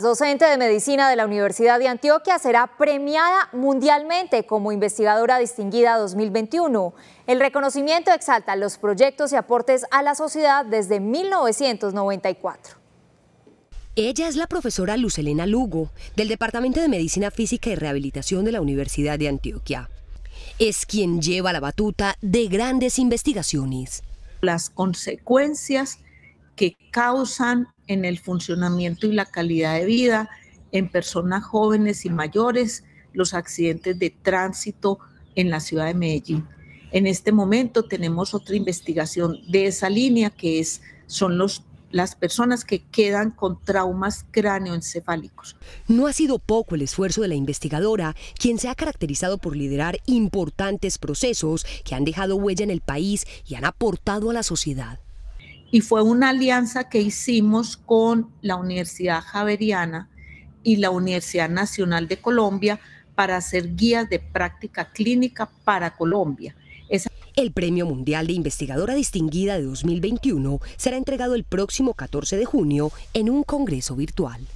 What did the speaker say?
Docente de Medicina de la Universidad de Antioquia será premiada mundialmente como investigadora distinguida 2021. El reconocimiento exalta los proyectos y aportes a la sociedad desde 1994. Ella es la profesora Lucelena Lugo, del Departamento de Medicina Física y Rehabilitación de la Universidad de Antioquia. Es quien lleva la batuta de grandes investigaciones. Las consecuencias que causan en el funcionamiento y la calidad de vida en personas jóvenes y mayores los accidentes de tránsito en la ciudad de Medellín. En este momento tenemos otra investigación de esa línea que es, son los las personas que quedan con traumas cráneoencefálicos. No ha sido poco el esfuerzo de la investigadora, quien se ha caracterizado por liderar importantes procesos que han dejado huella en el país y han aportado a la sociedad y fue una alianza que hicimos con la Universidad Javeriana y la Universidad Nacional de Colombia para hacer guías de práctica clínica para Colombia. el Premio Mundial de Investigadora Distinguida de 2021 será entregado el próximo 14 de junio en un congreso virtual.